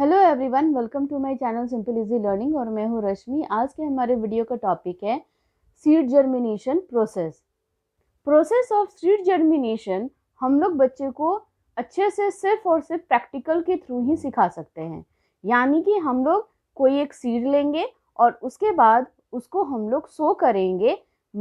hello everyone welcome to my channel simple easy learning और मैं हूँ रश्मि आज के हमारे वीडियो का टॉपिक है seed germination process process of seed germination हम लोग बच्चे को अच्छे से सिर्फ और सिर्फ प्रैक्टिकल के थ्रू ही सिखा सकते हैं यानी कि हम लोग कोई एक सीड लेंगे और उसके बाद उसको हम लोग सो करेंगे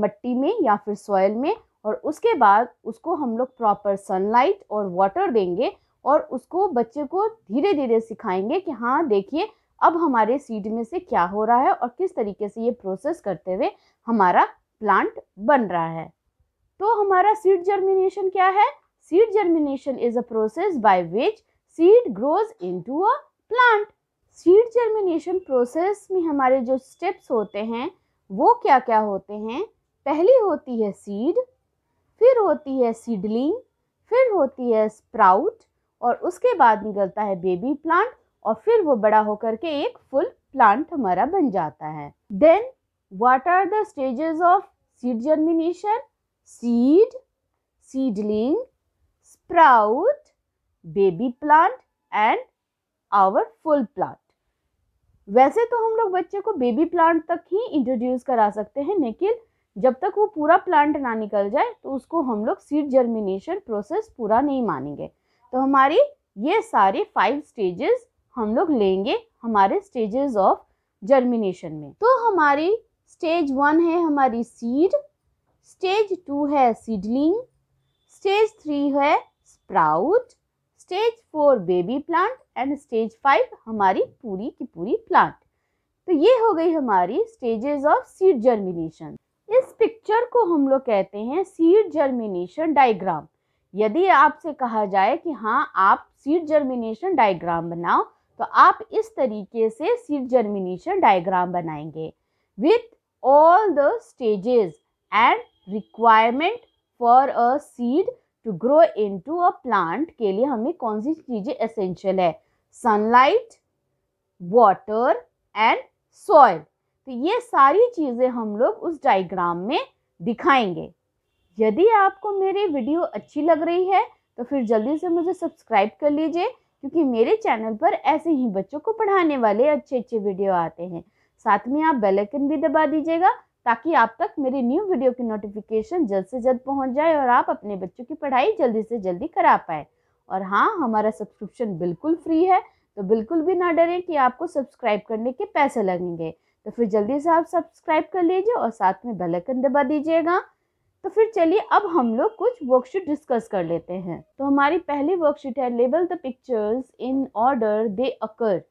मट्टी में या फिर सॉयल में और उसके बाद उसको हम लोग प्रॉपर सनलाइट और वाटर देंगे और उसको बच्चे को धीरे धीरे सिखाएंगे कि हाँ देखिए अब हमारे सीड में से क्या हो रहा है और किस तरीके से ये प्रोसेस करते हुए हमारा प्लांट बन रहा है तो हमारा सीड जर्मिनेशन क्या है seed germination is a process by which seed grows into a plant seed germination process में हमारे जो स्टेप्स होते हैं वो क्या क्या होते हैं पहली होती है सीड फिर होती है सीडलिंग फिर होती है स्प्राउट और उसके बाद निकलता है बेबी प्लांट और फिर वो बड़ा होकर के एक फुल प्लांट हमारा बन जाता है then what are the stages of seed germination seed seedling sprout baby plant and our full plant वैसे तो हम लोग बच्चे को बेबी प्लांट तक ही इंट्रोड्यूस करा सकते हैं लेकिन जब तक वो पूरा प्लांट ना निकल जाए तो उसको हम लोग सीड जर्मिनेशन प्रोसेस पूरा नहीं मानेंगे तो हमारी ये सारे फाइव स्टेजेस हम लोग लेंगे हमारे स्टेजेस ऑफ जर्मिनेशन में तो हमारी स्टेज वन है हमारी सीड स्टेज टू है सीडलिंग स्टेज थ्री है sprout stage four baby plant and stage five हमारी पूरी की पूरी प्लांट तो ये हो गई हमारी स्टेजेस ऑफ सीड जर्मिनेशन इस पिक्चर को हम लोग कहते हैं सीड जर्मिनेशन डायग्राम यदि आपसे कहा जाए कि हाँ आप सीड जर्मिनेशन डायग्राम बनाओ तो आप इस तरीके से सीड जर्मिनेशन डायग्राम बनाएंगे with all the stages and requirement for a seed to grow into a plant के लिए हमें कौन सी चीज़ें एसेंशियल है सनलाइट वाटर एंड सॉइल तो ये सारी चीज़ें हम लोग उस डायग्राम में दिखाएंगे यदि आपको मेरी वीडियो अच्छी लग रही है तो फिर जल्दी से मुझे सब्सक्राइब कर लीजिए क्योंकि मेरे चैनल पर ऐसे ही बच्चों को पढ़ाने वाले अच्छे अच्छे वीडियो आते हैं साथ में आप बेल आइकन भी दबा दीजिएगा ताकि आप तक मेरी न्यू वीडियो की नोटिफिकेशन जल्द से जल्द पहुंच जाए और आप अपने बच्चों की पढ़ाई जल्दी से जल्दी करा पाए और हाँ हमारा सब्सक्रिप्शन बिल्कुल फ्री है तो बिल्कुल भी ना डरें कि आपको सब्सक्राइब करने के पैसे लगेंगे तो फिर जल्दी से आप सब्सक्राइब कर लीजिए और साथ में बेल आइकन दबा दीजिएगा तो फिर चलिए अब हम लोग कुछ वर्कशीट डिस्कस कर लेते हैं तो हमारी पहली वर्कशीट है label the pictures in order they occur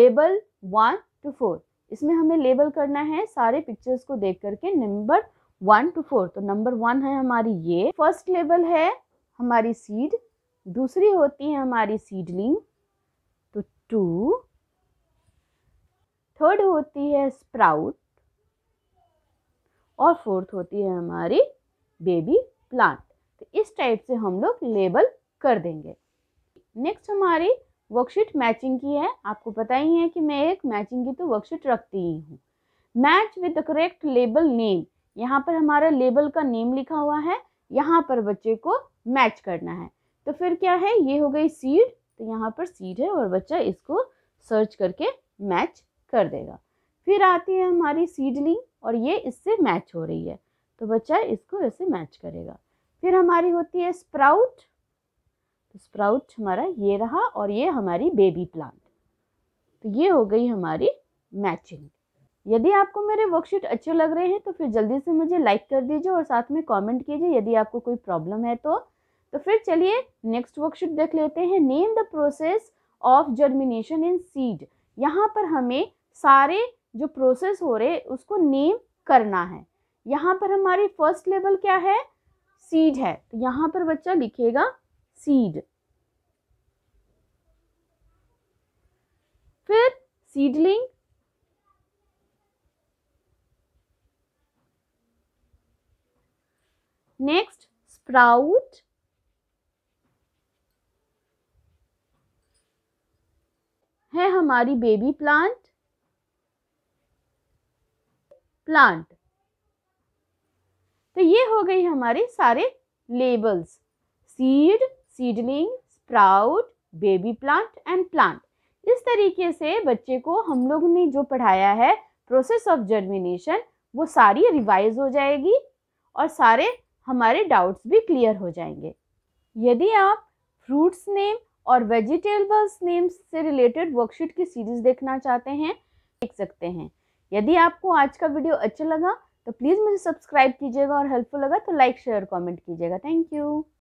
label one to four इसमें हमें लेबल करना है सारे पिक्चर्स को देख करके नंबर वन टू फोर तो नंबर वन है हमारी ये फर्स्ट लेबल है हमारी सीड दूसरी होती है हमारी सीडलिंग तो टू थर्ड होती है स्प्राउट और फोर्थ होती है हमारी बेबी प्लांट तो इस टाइप से हम लोग लेबल कर देंगे नेक्स्ट हमारी वर्कशीट मैचिंग की है आपको पता ही है कि मैं एक मैचिंग की तो वर्कशीट रखती ही हूँ match with the correct label name यहाँ पर हमारा लेबल का नेम लिखा हुआ है यहाँ पर बच्चे को मैच करना है तो फिर क्या है ये हो गई सीड तो यहाँ पर सीड है और बच्चा इसको सर्च करके मैच कर देगा फिर आती है हमारी सीडलिंग और ये इससे मैच हो रही है तो बच्चा इसको ऐसे मैच करेगा फिर हमारी होती है स्प्राउट तो स्प्राउट हमारा ये रहा और ये हमारी बेबी प्लांट तो ये हो गई हमारी मैचिंग यदि आपको मेरे वर्कशीट अच्छे लग रहे हैं तो फिर जल्दी से मुझे लाइक कर दीजिए और साथ में कमेंट कीजिए यदि आपको कोई प्रॉब्लम है तो तो फिर चलिए नेक्स्ट वर्कशीट देख लेते हैं name the process of germination in seed यहाँ पर हमें सारे जो प्रोसेस हो रहे उसको नेम करना है यहाँ पर हमारी फर्स्ट लेवल क्या है सीड है तो यहाँ पर बच्चा लिखेगा सीड फिर सीडलिंग नेक्स्ट स्प्राउट है हमारी बेबी प्लांट प्लांट तो ये हो गई हमारे सारे labels seed seedling sprout baby plant and plant इस तरीके से बच्चे को हम लोग ने जो पढ़ाया है प्रोसेस ऑफ जर्मिनेशन वो सारी रिवाइज हो जाएगी और सारे हमारे डाउट्स भी क्लियर हो जाएंगे यदि आप फ्रूट्स नेम और वेजिटेबल्स नेम्स से रिलेटेड वर्कशीट की सीरीज़ देखना चाहते हैं देख सकते हैं यदि आपको आज का वीडियो अच्छा लगा तो प्लीज़ मुझे सब्सक्राइब कीजिएगा और हेल्पफुल लगा तो लाइक शेयर कमेंट कीजिएगा थैंक यू